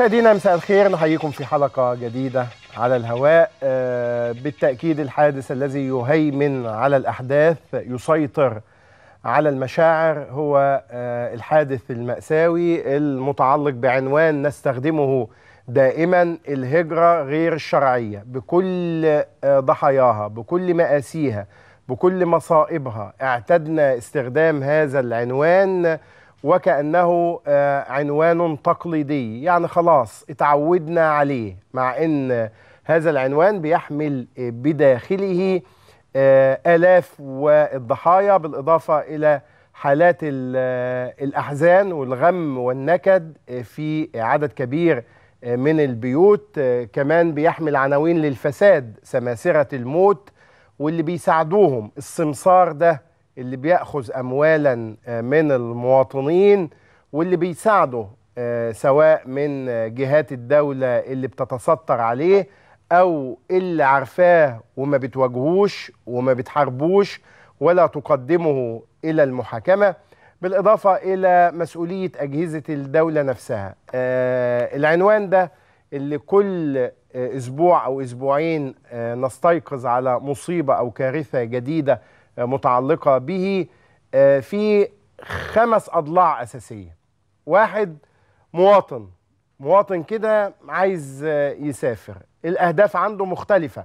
مشاهدينا مساء الخير نحييكم في حلقة جديدة على الهواء آه، بالتأكيد الحادث الذي يهيمن على الأحداث يسيطر على المشاعر هو آه، الحادث المأساوي المتعلق بعنوان نستخدمه دائما الهجرة غير الشرعية بكل آه، ضحاياها بكل مآسيها بكل مصائبها اعتدنا استخدام هذا العنوان وكأنه آه، عنوان تقليدي يعني خلاص اتعودنا عليه مع أن هذا العنوان بيحمل بداخله آه، آلاف والضحايا بالإضافة إلى حالات آه، الأحزان والغم والنكد في عدد كبير من البيوت كمان بيحمل عناوين للفساد سماسرة الموت واللي بيساعدوهم السمسار ده اللي بياخذ اموالا آه، من المواطنين واللي بيساعده آه، سواء من آه، جهات الدوله اللي بتتستر عليه او اللي عارفاه وما بتواجهوش وما بتحاربوش ولا تقدمه الى المحاكمه بالاضافه الى مسؤوليه اجهزه الدوله نفسها العنوان ده اللي كل اسبوع او اسبوعين نستيقظ على مصيبه او كارثه جديده متعلقة به آه، في خمس أضلاع أساسية واحد مواطن مواطن كده عايز آه، يسافر الأهداف عنده مختلفة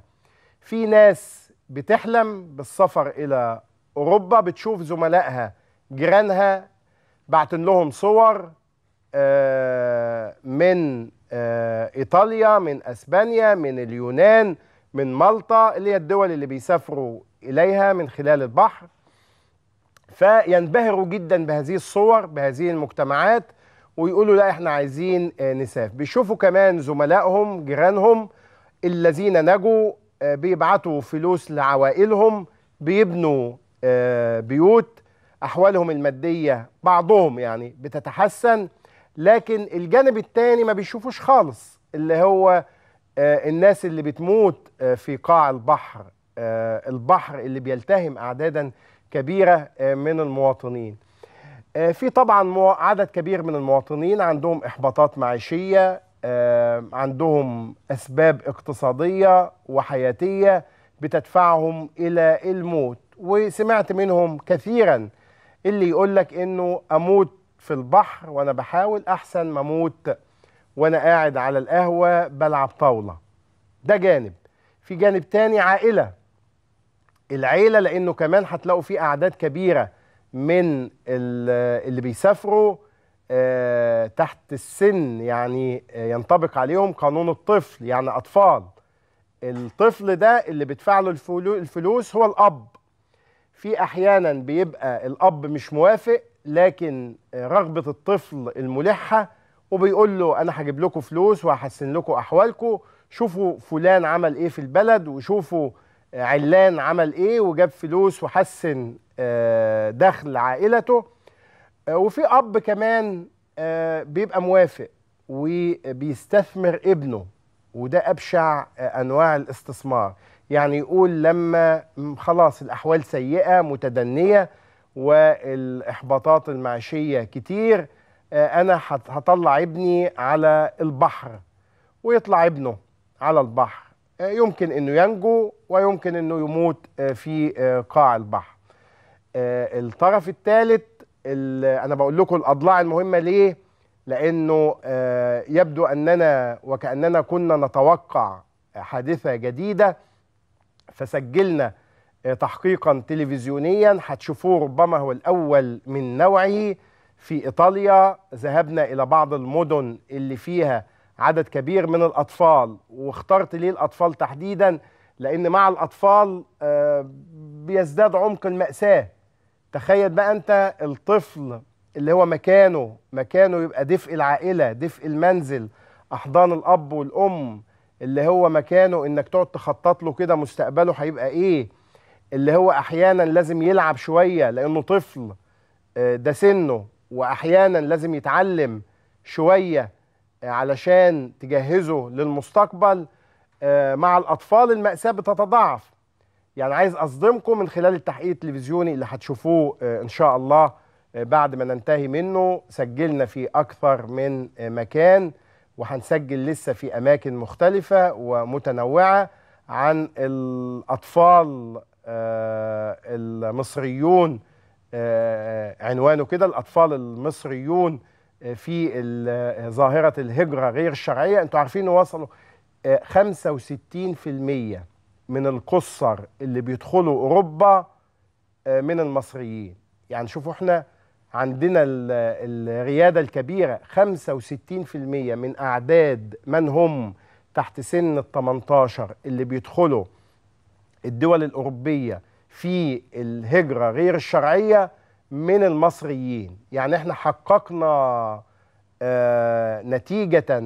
في ناس بتحلم بالسفر إلى أوروبا بتشوف زملائها جيرانها بعتن لهم صور آه، من إيطاليا من أسبانيا من اليونان من مالطا اللي هي الدول اللي بيسافروا إليها من خلال البحر فينبهروا جدا بهذه الصور بهذه المجتمعات ويقولوا لا احنا عايزين آه، نساف بيشوفوا كمان زملائهم جيرانهم الذين نجوا آه، بيبعتوا فلوس لعوائلهم بيبنوا آه، بيوت أحوالهم المادية بعضهم يعني بتتحسن لكن الجانب الثاني ما بيشوفوش خالص اللي هو آه، الناس اللي بتموت آه، في قاع البحر آه، البحر اللي بيلتهم أعدادا كبيرة من المواطنين في طبعا عدد كبير من المواطنين عندهم إحباطات معيشية عندهم أسباب اقتصادية وحياتية بتدفعهم إلى الموت وسمعت منهم كثيرا اللي يقولك إنه أموت في البحر وأنا بحاول أحسن ما أموت وانا قاعد على القهوه بلعب طاوله ده جانب في جانب تاني عائله العيله لانه كمان هتلاقوا في اعداد كبيره من اللي بيسافروا آه، تحت السن يعني آه، ينطبق عليهم قانون الطفل يعني اطفال الطفل ده اللي بيدفع له الفلوس هو الاب في احيانا بيبقى الاب مش موافق لكن آه، رغبه الطفل الملحه وبيقول له انا هجيب لكم فلوس وهحسن لكم احوالكم شوفوا فلان عمل ايه في البلد وشوفوا علان عمل ايه وجاب فلوس وحسن آه، دخل عائلته آه، وفي اب كمان آه، بيبقى موافق وبيستثمر ابنه وده ابشع انواع الاستثمار يعني يقول لما خلاص الاحوال سيئه متدنيه والاحباطات المعيشيه كتير آه، انا هطلع ابني على البحر ويطلع ابنه على البحر آه، يمكن انه ينجو ويمكن انه يموت آه، في قاع البحر الطرف الثالث انا بقول لكم الاضلاع المهمه ليه لانه يبدو اننا وكاننا كنا نتوقع حادثه جديده فسجلنا تحقيقا تلفزيونيا هتشوفوه ربما هو الاول من نوعه في إيطاليا ذهبنا إلى بعض المدن اللي فيها عدد كبير من الأطفال واخترت ليه الأطفال تحديدا لأن مع الأطفال آه، بيزداد عمق المأساة تخيل بقى أنت الطفل اللي هو مكانه مكانه يبقى دفء العائلة دفء المنزل أحضان الأب والأم اللي هو مكانه إنك تقعد تخطط له كده مستقبله هيبقى إيه اللي هو أحيانا لازم يلعب شوية لأنه طفل آه، ده سنه واحيانا لازم يتعلم شويه آه، علشان تجهزه للمستقبل آه، مع الاطفال الماساه بتتضاعف يعني عايز اصدمكم من خلال التحقيق التلفزيوني اللي هتشوفوه آه، ان شاء الله بعد ما ننتهي منه سجلنا في اكثر من مكان وهنسجل لسه في اماكن مختلفه ومتنوعه عن الاطفال المصريون آه، عنوانه كده الأطفال المصريون آه، في آه، ظاهرة الهجرة غير الشرعية أنتوا عارفين وصلوا 65% من القصر اللي بيدخلوا أوروبا من المصريين يعني شوفوا احنا عندنا الريادة الكبيرة 65% من أعداد من هم تحت سن ال 18 اللي بيدخلوا الدول الأوروبية في الهجرة غير الشرعية من المصريين يعني احنا حققنا آه، نتيجة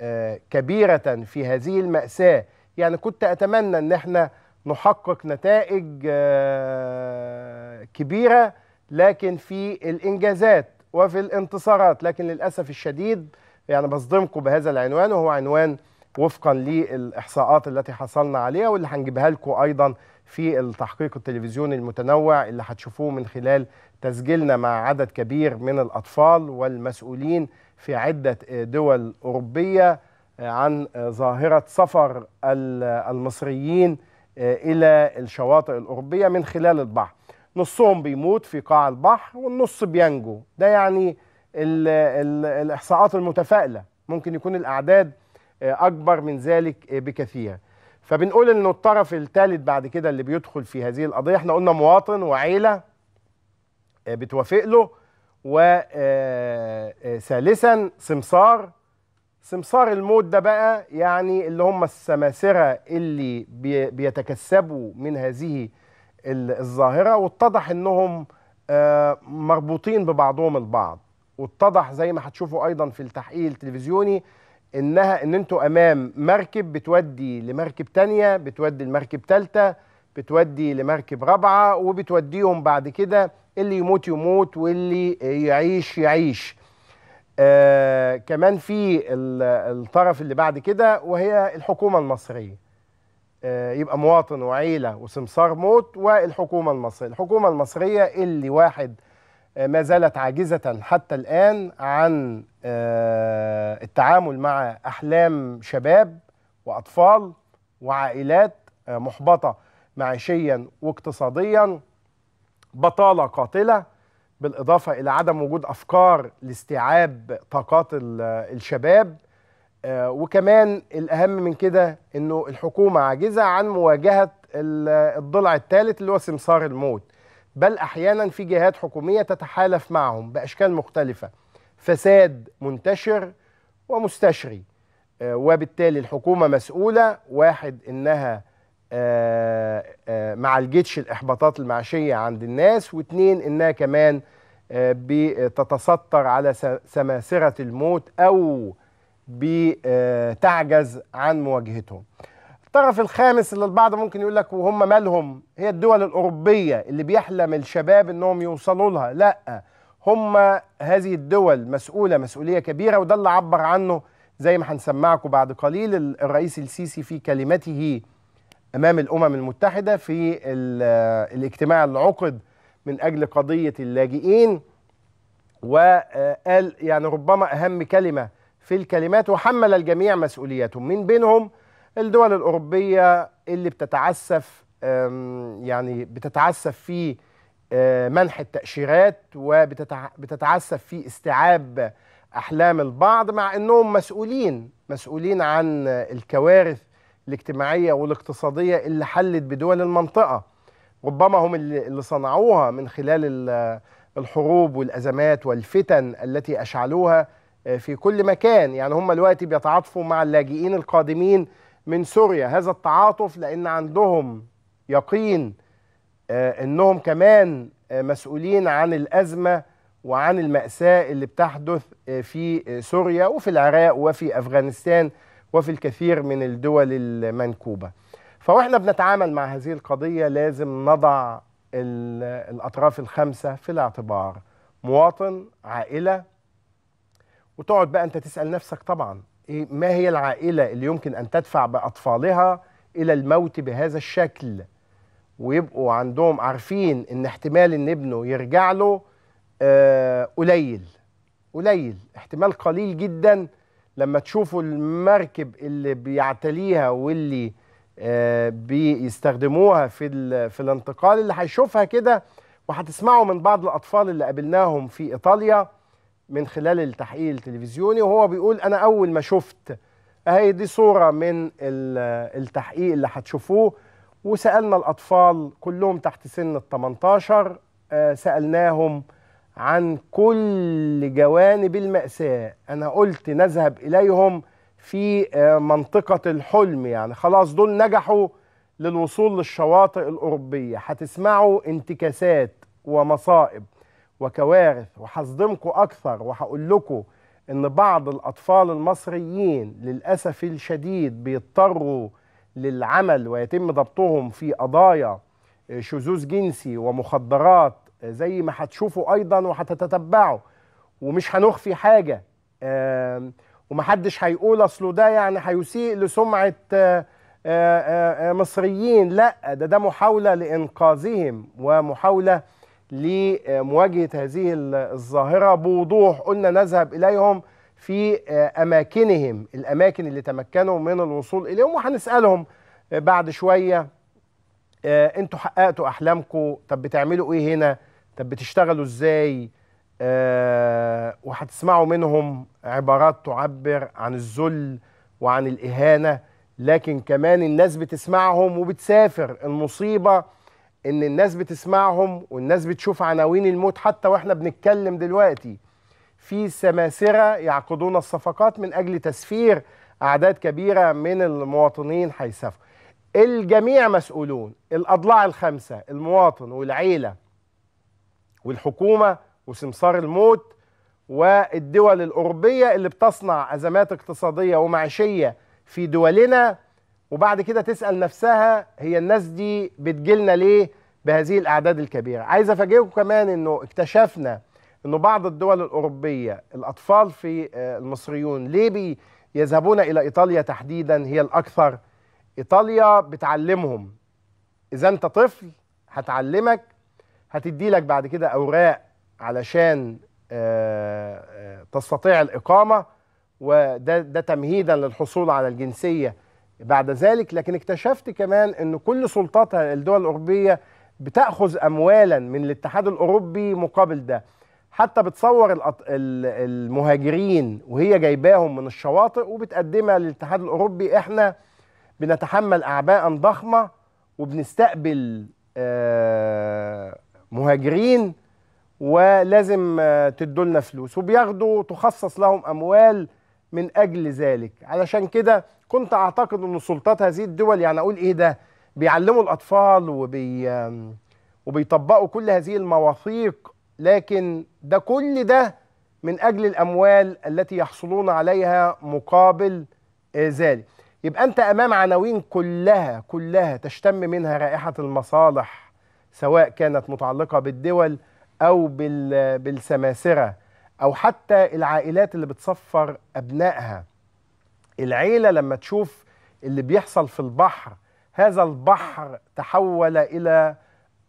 آه، كبيرة في هذه المأساة يعني كنت أتمنى أن احنا نحقق نتائج آه، كبيرة لكن في الإنجازات وفي الانتصارات لكن للأسف الشديد يعني بصدمكم بهذا العنوان وهو عنوان وفقا للاحصاءات التي حصلنا عليها واللي هنجيبها لكم ايضا في التحقيق التلفزيوني المتنوع اللي هتشوفوه من خلال تسجيلنا مع عدد كبير من الاطفال والمسؤولين في عده دول اوروبيه آه، عن ظاهره سفر المصريين آه، الى الشواطئ الاوروبيه من خلال البحر نصهم بيموت في قاع البحر والنص بينجو ده يعني الاحصاءات المتفائله ممكن يكون الاعداد آه، اكبر من ذلك آه، بكثير فبنقول ان الطرف الثالث بعد كده اللي بيدخل في هذه القضيه احنا قلنا مواطن وعيله آه، بتوافق له وثالثا سمسار سمسار الموت ده بقى يعني اللي هم السماسرة اللي بيتكسبوا من هذه الظاهرة واتضح انهم مربوطين ببعضهم البعض واتضح زي ما هتشوفوا ايضا في التحقيق التلفزيوني انها ان انتوا امام مركب بتودي لمركب تانية بتودي لمركب تالتة بتودي لمركب رابعة وبتوديهم بعد كده اللي يموت يموت واللي يعيش يعيش آه كمان في الطرف اللي بعد كده وهي الحكومة المصرية آه يبقى مواطن وعيلة وسمسار موت والحكومة المصرية الحكومة المصرية اللي واحد آه، ما زالت عاجزة حتى الآن عن آه، التعامل مع أحلام شباب وأطفال وعائلات آه، محبطة معيشيا واقتصاديا بطالة قاتلة بالإضافة إلى عدم وجود أفكار لاستيعاب طاقات الشباب وكمان الأهم من كده أنه الحكومة عاجزة عن مواجهة الضلع الثالث اللي هو سمسار الموت بل أحيانا في جهات حكومية تتحالف معهم بأشكال مختلفة فساد منتشر ومستشري آه، وبالتالي الحكومة مسؤولة واحد إنها آه، آه، ما عالجتش الإحباطات المعيشية عند الناس واثنين إنها كمان بتتستر على سماسرة الموت أو بتعجز عن مواجهتهم الطرف الخامس اللي البعض ممكن يقول لك وهم مالهم هي الدول الأوروبية اللي بيحلم الشباب إنهم يوصلوا لها لا هم هذه الدول مسؤولة مسؤولية كبيرة وده اللي عبر عنه زي ما هنسمعكم بعد قليل الرئيس السيسي في كلمته أمام الأمم المتحدة في الاجتماع اللي عقد من أجل قضية اللاجئين وقال يعني ربما أهم كلمة في الكلمات وحمل الجميع مسؤولياتهم من بينهم الدول الأوروبية اللي بتتعسف يعني بتتعسف في آه، منح التأشيرات وبتتعسف في استيعاب أحلام البعض مع أنهم مسؤولين مسؤولين عن الكوارث الاجتماعية والاقتصادية اللي حلت بدول المنطقة ربما هم اللي صنعوها من خلال الحروب والأزمات والفتن التي أشعلوها آه، في كل مكان يعني هم دلوقتي بيتعاطفوا مع اللاجئين القادمين من سوريا هذا التعاطف لأن عندهم يقين آه، أنهم كمان آه، مسؤولين عن الأزمة وعن المأساة اللي بتحدث آه، في سوريا وفي العراق وفي أفغانستان وفي الكثير من الدول المنكوبة فوإحنا بنتعامل مع هذه القضية لازم نضع الأطراف الخمسة في الاعتبار مواطن عائلة وتقعد بقى أنت تسأل نفسك طبعا إيه، ما هي العائله اللي يمكن ان تدفع باطفالها الى الموت بهذا الشكل ويبقوا عندهم عارفين ان احتمال ان ابنه يرجع له آه، قليل قليل احتمال قليل جدا لما تشوفوا المركب اللي بيعتليها واللي آه، بيستخدموها في في الانتقال اللي هيشوفها كده وهتسمعوا من بعض الاطفال اللي قابلناهم في ايطاليا من خلال التحقيق التلفزيوني وهو بيقول انا اول ما شفت اهي دي صوره من التحقيق اللي هتشوفوه وسالنا الاطفال كلهم تحت سن ال 18 آه، سالناهم عن كل جوانب المأساة أنا قلت نذهب إليهم في آه، منطقة الحلم يعني خلاص دول نجحوا للوصول للشواطئ الأوروبية هتسمعوا انتكاسات ومصائب وكوارث وهصدمكم اكثر وهقول لكم ان بعض الاطفال المصريين للاسف الشديد بيضطروا للعمل ويتم ضبطهم في قضايا آه، شذوذ جنسي ومخدرات آه، زي ما هتشوفوا ايضا وهتتتبعوا ومش هنخفي حاجه ومحدش هيقول اصله ده يعني هيسيء لسمعه آه، مصريين لا ده ده محاوله لانقاذهم ومحاوله لمواجهة هذه الظاهرة بوضوح قلنا نذهب إليهم في آه، أماكنهم الأماكن اللي تمكنوا من الوصول إليهم وهنسألهم آه، بعد شوية آه، أنتوا حققتوا أحلامكم طب بتعملوا إيه هنا طب بتشتغلوا إزاي وهتسمعوا منهم عبارات تعبر عن الذل وعن الإهانة لكن كمان الناس بتسمعهم وبتسافر المصيبة ان الناس بتسمعهم والناس بتشوف عناوين الموت حتى واحنا بنتكلم دلوقتي في سماسرة يعقدون الصفقات من اجل تسفير اعداد كبيرة من المواطنين هيسافروا الجميع مسؤولون الاضلاع الخمسة المواطن والعيلة والحكومة وسمسار الموت والدول الأوروبية اللي بتصنع أزمات اقتصادية ومعيشية في دولنا وبعد كده تسأل نفسها هي الناس دي بتجيلنا ليه بهذه الاعداد الكبيره عايز افاجئكم كمان انه اكتشفنا انه بعض الدول الاوروبيه الاطفال في آه، المصريون ليه بيذهبون الى ايطاليا تحديدا هي الاكثر ايطاليا بتعلمهم اذا انت طفل هتعلمك هتدي لك بعد كده اوراق علشان آه، آه، تستطيع الاقامه وده ده تمهيدا للحصول على الجنسيه بعد ذلك لكن اكتشفت كمان ان كل سلطات الدول الاوروبيه بتاخذ اموالا من الاتحاد الاوروبي مقابل ده حتى بتصور المهاجرين وهي جايباهم من الشواطئ وبتقدمها للاتحاد الاوروبي احنا بنتحمل اعباء ضخمه وبنستقبل آه، مهاجرين ولازم آه، تدولنا فلوس وبياخدوا تخصص لهم اموال من اجل ذلك علشان كده كنت اعتقد ان سلطات هذه الدول يعني اقول ايه ده بيعلموا الأطفال وبي وبيطبقوا كل هذه المواثيق لكن ده كل ده من أجل الأموال التي يحصلون عليها مقابل آه، ذلك يبقى أنت أمام عناوين كلها كلها تشتم منها رائحة المصالح سواء كانت متعلقة بالدول أو بالسماسرة أو حتى العائلات اللي بتصفر أبنائها العيلة لما تشوف اللي بيحصل في البحر هذا البحر تحول إلى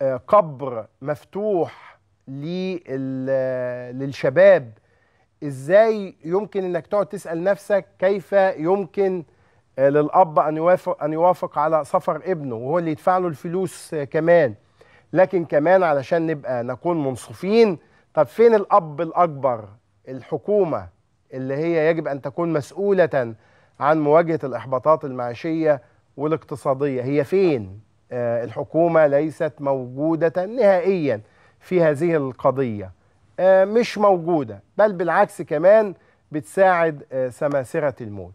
آه، قبر مفتوح آه، للشباب ازاي يمكن انك تقعد تسال نفسك كيف يمكن آه، للاب ان يوافق ان يوافق على سفر ابنه وهو اللي يدفع له الفلوس كمان لكن كمان علشان نبقى نكون منصفين طب فين الاب الاكبر الحكومه اللي هي يجب ان تكون مسؤوله عن مواجهه الاحباطات المعيشيه والاقتصادية هي فين آه، الحكومة ليست موجودة نهائيا في هذه القضية آه، مش موجودة بل بالعكس كمان بتساعد آه، سماسرة الموت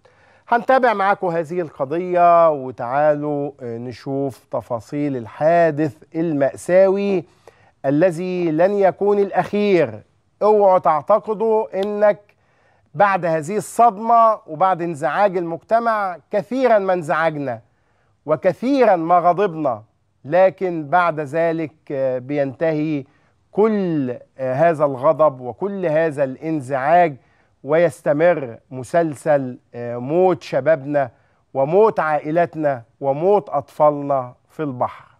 هنتابع معاكم هذه القضية وتعالوا نشوف تفاصيل الحادث المأساوي الذي لن يكون الأخير اوعوا تعتقدوا انك بعد هذه الصدمة وبعد انزعاج المجتمع كثيرا ما انزعجنا وكثيرا ما غضبنا لكن بعد ذلك آه، بينتهي كل آه، هذا الغضب وكل هذا الانزعاج ويستمر مسلسل آه، موت شبابنا وموت عائلتنا وموت اطفالنا في البحر